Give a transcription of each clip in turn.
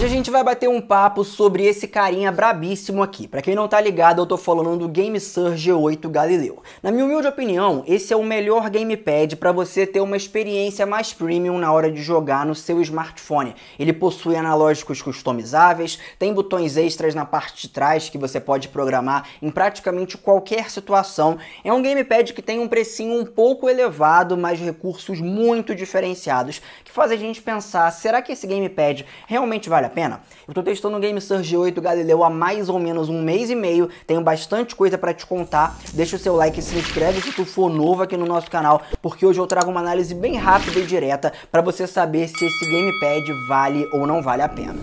Hoje a gente vai bater um papo sobre esse carinha brabíssimo aqui. Para quem não tá ligado, eu tô falando do GameSir G8 Galileu. Na minha humilde opinião, esse é o melhor gamepad para você ter uma experiência mais premium na hora de jogar no seu smartphone. Ele possui analógicos customizáveis, tem botões extras na parte de trás que você pode programar em praticamente qualquer situação. É um gamepad que tem um precinho um pouco elevado, mas recursos muito diferenciados, que faz a gente pensar, será que esse gamepad realmente vale a a pena? Eu tô testando o GameSurge 8 Galileu há mais ou menos um mês e meio, tenho bastante coisa para te contar. Deixa o seu like, se inscreve se tu for novo aqui no nosso canal, porque hoje eu trago uma análise bem rápida e direta para você saber se esse gamepad vale ou não vale a pena.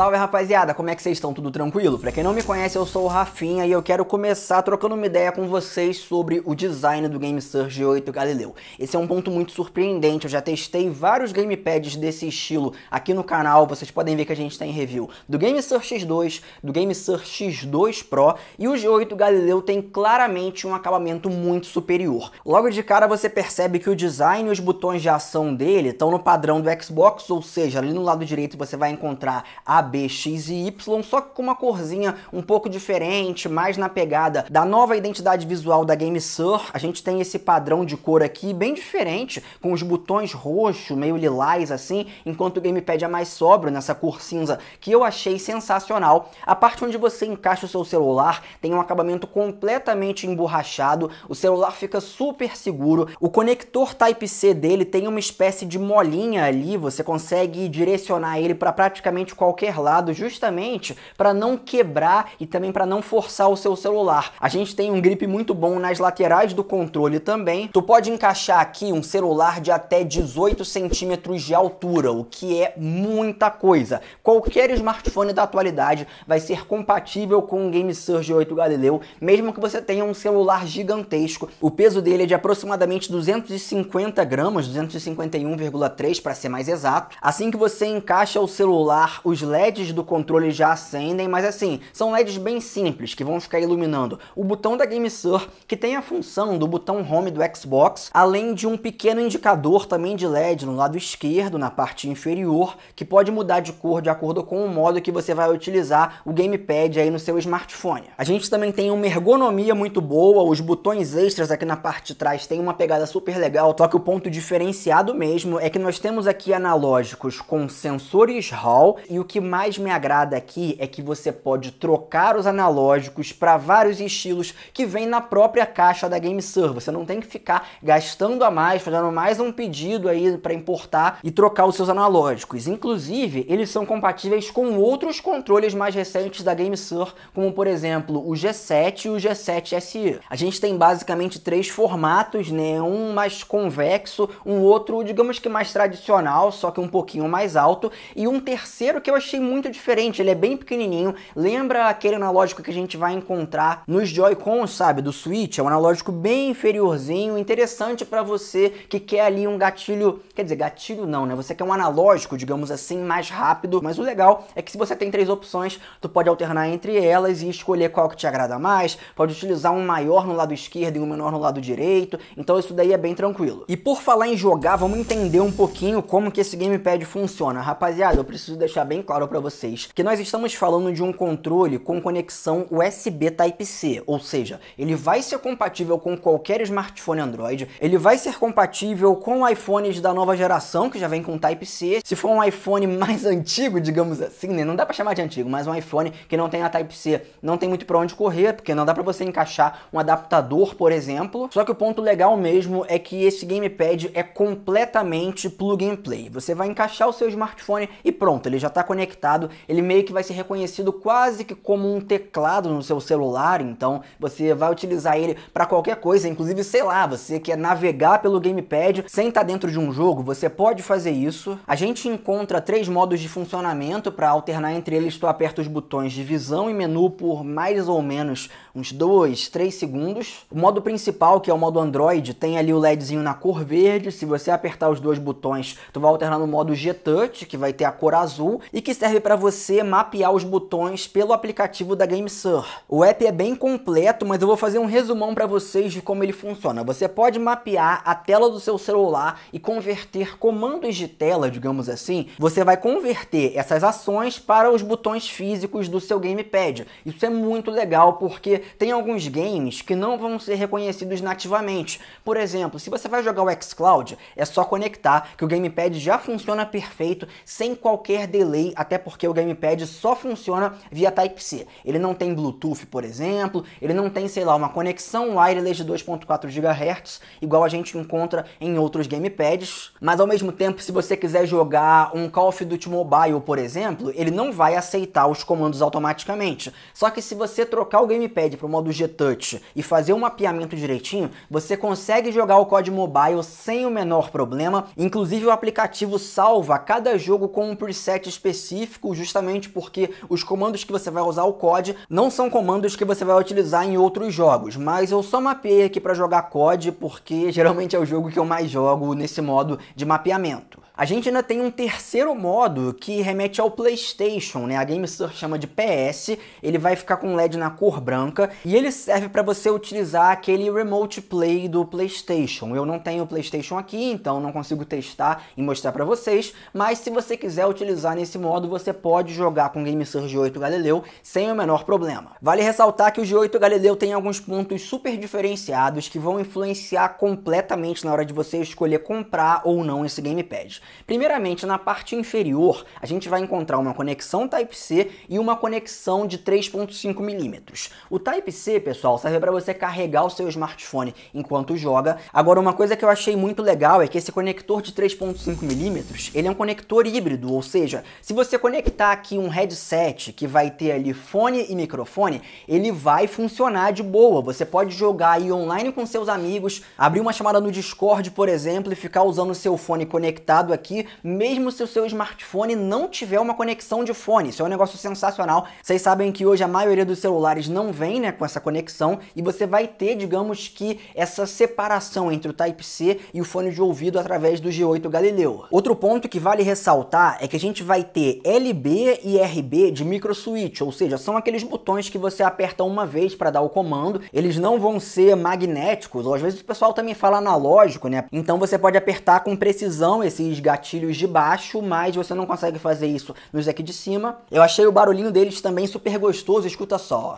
Salve rapaziada, como é que vocês estão? Tudo tranquilo? Pra quem não me conhece, eu sou o Rafinha e eu quero começar trocando uma ideia com vocês sobre o design do Game Surge 8 Galileu. Esse é um ponto muito surpreendente, eu já testei vários gamepads desse estilo aqui no canal, vocês podem ver que a gente tem tá review do Game Surge X2, do Game Surge X2 Pro e o G8 Galileu tem claramente um acabamento muito superior. Logo de cara você percebe que o design e os botões de ação dele estão no padrão do Xbox, ou seja, ali no lado direito você vai encontrar a B, X e Y, só com uma corzinha um pouco diferente, mais na pegada da nova identidade visual da GameSir. A gente tem esse padrão de cor aqui bem diferente, com os botões roxo, meio lilás assim, enquanto o gamepad é mais sóbrio nessa cor cinza, que eu achei sensacional. A parte onde você encaixa o seu celular tem um acabamento completamente emborrachado, o celular fica super seguro. O conector Type-C dele tem uma espécie de molinha ali, você consegue direcionar ele para praticamente qualquer lado justamente para não quebrar e também para não forçar o seu celular. A gente tem um grip muito bom nas laterais do controle também. Tu pode encaixar aqui um celular de até 18 centímetros de altura, o que é muita coisa. Qualquer smartphone da atualidade vai ser compatível com o Game Surge 8 Galileu, mesmo que você tenha um celular gigantesco. O peso dele é de aproximadamente 250 gramas, 251,3 para ser mais exato. Assim que você encaixa o celular, os LEDs LEDs do controle já acendem, mas assim, são LEDs bem simples que vão ficar iluminando o botão da GameSir, que tem a função do botão Home do Xbox, além de um pequeno indicador também de LED no lado esquerdo, na parte inferior, que pode mudar de cor de acordo com o modo que você vai utilizar o gamepad aí no seu smartphone. A gente também tem uma ergonomia muito boa, os botões extras aqui na parte de trás tem uma pegada super legal, só que o ponto diferenciado mesmo é que nós temos aqui analógicos com sensores Hall e o que mais me agrada aqui é que você pode trocar os analógicos para vários estilos que vem na própria caixa da GameSir. Você não tem que ficar gastando a mais, fazendo mais um pedido aí para importar e trocar os seus analógicos. Inclusive, eles são compatíveis com outros controles mais recentes da GameSir, como por exemplo o G7 e o G7 SE. A gente tem basicamente três formatos, né? Um mais convexo, um outro, digamos que mais tradicional, só que um pouquinho mais alto, e um terceiro que eu achei muito diferente, ele é bem pequenininho, lembra aquele analógico que a gente vai encontrar nos Joy-Cons, sabe, do Switch, é um analógico bem inferiorzinho, interessante para você que quer ali um gatilho, quer dizer, gatilho não, né, você quer um analógico, digamos assim, mais rápido, mas o legal é que se você tem três opções, tu pode alternar entre elas e escolher qual que te agrada mais, pode utilizar um maior no lado esquerdo e um menor no lado direito, então isso daí é bem tranquilo. E por falar em jogar, vamos entender um pouquinho como que esse gamepad funciona. Rapaziada, eu preciso deixar bem claro para vocês que nós estamos falando de um controle com conexão USB Type-C, ou seja, ele vai ser compatível com qualquer smartphone Android, ele vai ser compatível com iPhones da nova geração, que já vem com Type-C. Se for um iPhone mais antigo, digamos assim, né? não dá para chamar de antigo, mas um iPhone que não tem a Type-C, não tem muito para onde correr, porque não dá para você encaixar um adaptador, por exemplo. Só que o ponto legal mesmo é que esse gamepad é completamente plug and play. Você vai encaixar o seu smartphone e pronto, ele já está conectado ele meio que vai ser reconhecido quase que como um teclado no seu celular, então você vai utilizar ele para qualquer coisa, inclusive, sei lá, você quer navegar pelo gamepad sem estar tá dentro de um jogo, você pode fazer isso. A gente encontra três modos de funcionamento para alternar entre eles, tu aperta os botões de visão e menu por mais ou menos uns 2, 3 segundos. O modo principal, que é o modo Android, tem ali o LEDzinho na cor verde, se você apertar os dois botões, tu vai alternar no modo G-Touch, que vai ter a cor azul e que serve serve para você mapear os botões pelo aplicativo da GameSir. O app é bem completo, mas eu vou fazer um resumão para vocês de como ele funciona. Você pode mapear a tela do seu celular e converter comandos de tela, digamos assim. Você vai converter essas ações para os botões físicos do seu gamepad. Isso é muito legal porque tem alguns games que não vão ser reconhecidos nativamente. Por exemplo, se você vai jogar o xCloud, é só conectar que o gamepad já funciona perfeito sem qualquer delay, até porque o gamepad só funciona via Type-C. Ele não tem Bluetooth, por exemplo, ele não tem, sei lá, uma conexão wireless de 2.4 GHz, igual a gente encontra em outros gamepads. Mas ao mesmo tempo, se você quiser jogar um Call of Duty Mobile, por exemplo, ele não vai aceitar os comandos automaticamente. Só que se você trocar o gamepad para o modo G-Touch e fazer o um mapeamento direitinho, você consegue jogar o COD Mobile sem o menor problema. Inclusive o aplicativo salva cada jogo com um preset específico específico justamente porque os comandos que você vai usar o COD não são comandos que você vai utilizar em outros jogos, mas eu só mapeei aqui para jogar COD porque geralmente é o jogo que eu mais jogo nesse modo de mapeamento. A gente ainda tem um terceiro modo que remete ao PlayStation, né? A Game chama de PS, ele vai ficar com LED na cor branca e ele serve para você utilizar aquele Remote Play do PlayStation. Eu não tenho o PlayStation aqui, então não consigo testar e mostrar para vocês, mas se você quiser utilizar nesse modo, você pode jogar com Game g 8 Galileu sem o menor problema. Vale ressaltar que o G8 Galileu tem alguns pontos super diferenciados que vão influenciar completamente na hora de você escolher comprar ou não esse gamepad. Primeiramente, na parte inferior, a gente vai encontrar uma conexão Type-C e uma conexão de 3.5 milímetros. O Type-C, pessoal, serve para você carregar o seu smartphone enquanto joga. Agora, uma coisa que eu achei muito legal é que esse conector de 3.5 milímetros, ele é um conector híbrido, ou seja, se você conectar aqui um headset que vai ter ali fone e microfone, ele vai funcionar de boa. Você pode jogar aí online com seus amigos, abrir uma chamada no Discord, por exemplo, e ficar usando o seu fone conectado aqui aqui, mesmo se o seu smartphone não tiver uma conexão de fone. Isso é um negócio sensacional. Vocês sabem que hoje a maioria dos celulares não vem né, com essa conexão e você vai ter, digamos que, essa separação entre o Type-C e o fone de ouvido através do G8 Galileu. Outro ponto que vale ressaltar é que a gente vai ter LB e RB de micro switch, ou seja, são aqueles botões que você aperta uma vez para dar o comando, eles não vão ser magnéticos, ou às vezes o pessoal também fala analógico, né? Então você pode apertar com precisão esses gatilhos de baixo, mas você não consegue fazer isso nos aqui de cima. Eu achei o barulhinho deles também super gostoso, escuta só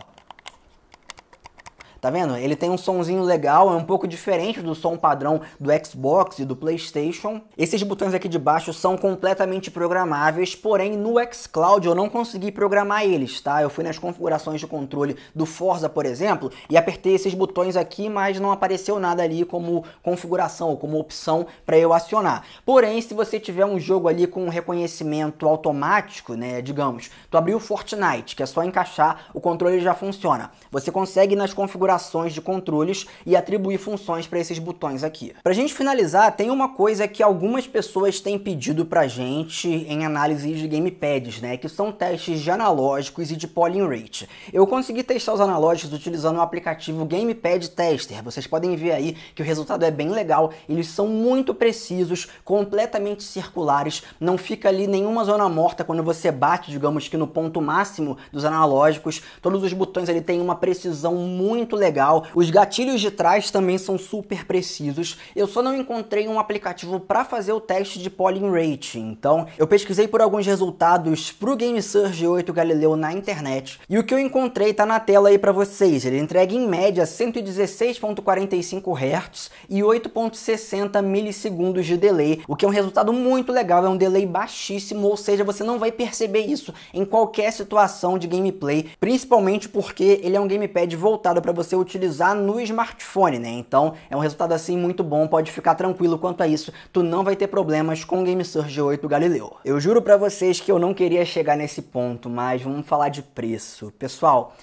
tá vendo? Ele tem um somzinho legal, é um pouco diferente do som padrão do Xbox e do Playstation. Esses botões aqui de baixo são completamente programáveis, porém no xCloud eu não consegui programar eles, tá? Eu fui nas configurações de controle do Forza, por exemplo, e apertei esses botões aqui, mas não apareceu nada ali como configuração ou como opção para eu acionar. Porém, se você tiver um jogo ali com reconhecimento automático, né, digamos, tu abriu o Fortnite, que é só encaixar, o controle já funciona. Você consegue nas configurações configurações de controles e atribuir funções para esses botões aqui. Para a gente finalizar, tem uma coisa que algumas pessoas têm pedido para a gente em análises de gamepads, né, que são testes de analógicos e de polling rate. Eu consegui testar os analógicos utilizando o aplicativo Gamepad Tester. Vocês podem ver aí que o resultado é bem legal, eles são muito precisos, completamente circulares, não fica ali nenhuma zona morta quando você bate, digamos que no ponto máximo dos analógicos. Todos os botões ele tem uma precisão muito legal. Os gatilhos de trás também são super precisos. Eu só não encontrei um aplicativo para fazer o teste de polling rate. Então, eu pesquisei por alguns resultados pro Game Surge 8 Galileu na internet. E o que eu encontrei tá na tela aí para vocês. Ele é entrega em média 116.45 Hz e 8.60 milissegundos de delay, o que é um resultado muito legal, é um delay baixíssimo, ou seja, você não vai perceber isso em qualquer situação de gameplay, principalmente porque ele é um gamepad voltado para você você utilizar no smartphone, né? Então é um resultado assim muito bom, pode ficar tranquilo quanto a isso, tu não vai ter problemas com o Game Surge 8 Galileu. Eu juro para vocês que eu não queria chegar nesse ponto, mas vamos falar de preço. Pessoal,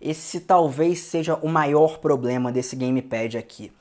esse talvez seja o maior problema desse gamepad aqui.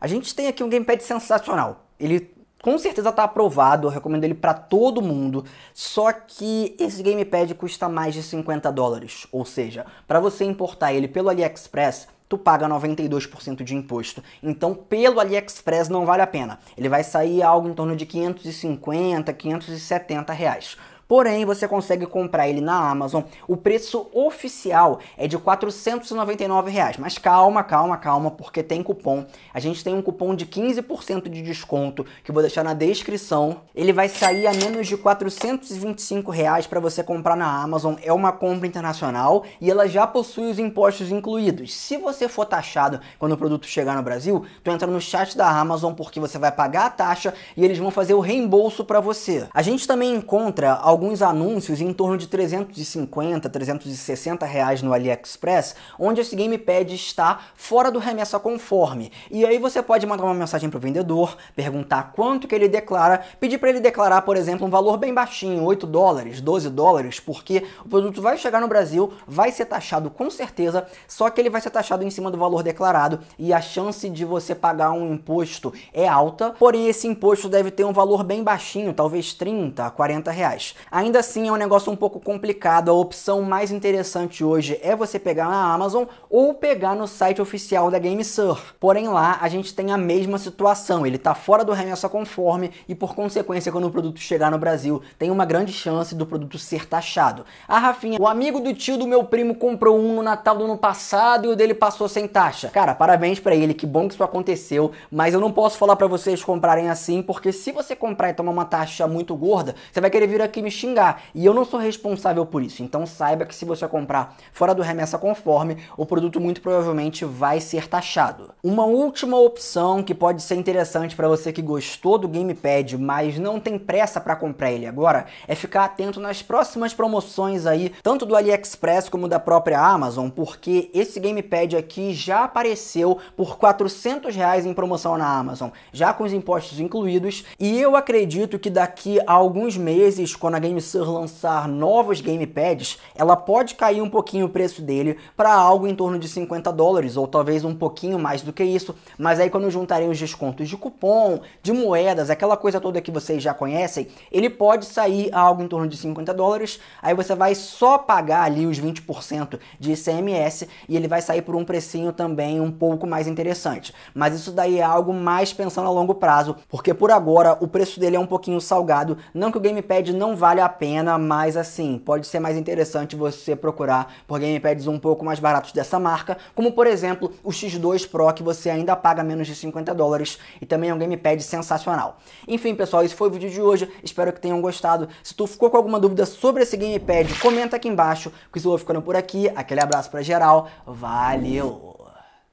A gente tem aqui um gamepad sensacional. Ele com certeza está aprovado, eu recomendo ele para todo mundo. Só que esse gamepad custa mais de 50 dólares, ou seja, para você importar ele pelo AliExpress, tu paga 92% de imposto. Então, pelo AliExpress não vale a pena. Ele vai sair algo em torno de 550, 570 reais. Porém, você consegue comprar ele na Amazon. O preço oficial é de 499, reais. mas calma, calma, calma, porque tem cupom. A gente tem um cupom de 15% de desconto que eu vou deixar na descrição. Ele vai sair a menos de 425 reais para você comprar na Amazon. É uma compra internacional e ela já possui os impostos incluídos. Se você for taxado quando o produto chegar no Brasil, tu entra no chat da Amazon porque você vai pagar a taxa e eles vão fazer o reembolso para você. A gente também encontra alguns anúncios em torno de 350, 360 reais no AliExpress, onde esse gamepad está fora do remessa conforme. E aí você pode mandar uma mensagem para o vendedor, perguntar quanto que ele declara, pedir para ele declarar, por exemplo, um valor bem baixinho, 8 dólares, 12 dólares, porque o produto vai chegar no Brasil, vai ser taxado com certeza, só que ele vai ser taxado em cima do valor declarado e a chance de você pagar um imposto é alta, porém esse imposto deve ter um valor bem baixinho, talvez 30, 40 reais. Ainda assim é um negócio um pouco complicado. A opção mais interessante hoje é você pegar na Amazon ou pegar no site oficial da GameSir. Porém lá a gente tem a mesma situação, ele está fora do remessa conforme e por consequência quando o produto chegar no Brasil tem uma grande chance do produto ser taxado. A ah, Rafinha, o amigo do tio do meu primo comprou um no Natal do ano passado e o dele passou sem taxa. Cara, parabéns para ele, que bom que isso aconteceu, mas eu não posso falar para vocês comprarem assim porque se você comprar e tomar uma taxa muito gorda, você vai querer vir aqui me xingar. E eu não sou responsável por isso. Então saiba que se você comprar fora do remessa conforme, o produto muito provavelmente vai ser taxado. Uma última opção que pode ser interessante para você que gostou do gamepad, mas não tem pressa para comprar ele agora, é ficar atento nas próximas promoções aí, tanto do AliExpress como da própria Amazon, porque esse gamepad aqui já apareceu por 400 reais em promoção na Amazon, já com os impostos incluídos, e eu acredito que daqui a alguns meses, quando a GameSir lançar novos gamepads, ela pode cair um pouquinho o preço dele para algo em torno de 50 dólares, ou talvez um pouquinho mais do que isso, mas aí quando juntarem os descontos de cupom, de moedas, aquela coisa toda que vocês já conhecem, ele pode sair a algo em torno de 50 dólares, aí você vai só pagar ali os 20% de ICMS e ele vai sair por um precinho também um pouco mais interessante. Mas isso daí é algo mais pensando a longo prazo, porque por agora o preço dele é um pouquinho salgado, não que o gamepad não vale vale a pena, mas assim, pode ser mais interessante você procurar por gamepads um pouco mais baratos dessa marca, como por exemplo o X2 Pro que você ainda paga menos de 50 dólares e também é um gamepad sensacional. Enfim, pessoal, esse foi o vídeo de hoje, espero que tenham gostado. Se tu ficou com alguma dúvida sobre esse gamepad, comenta aqui embaixo, que eu vou ficando por aqui. Aquele abraço para geral, valeu!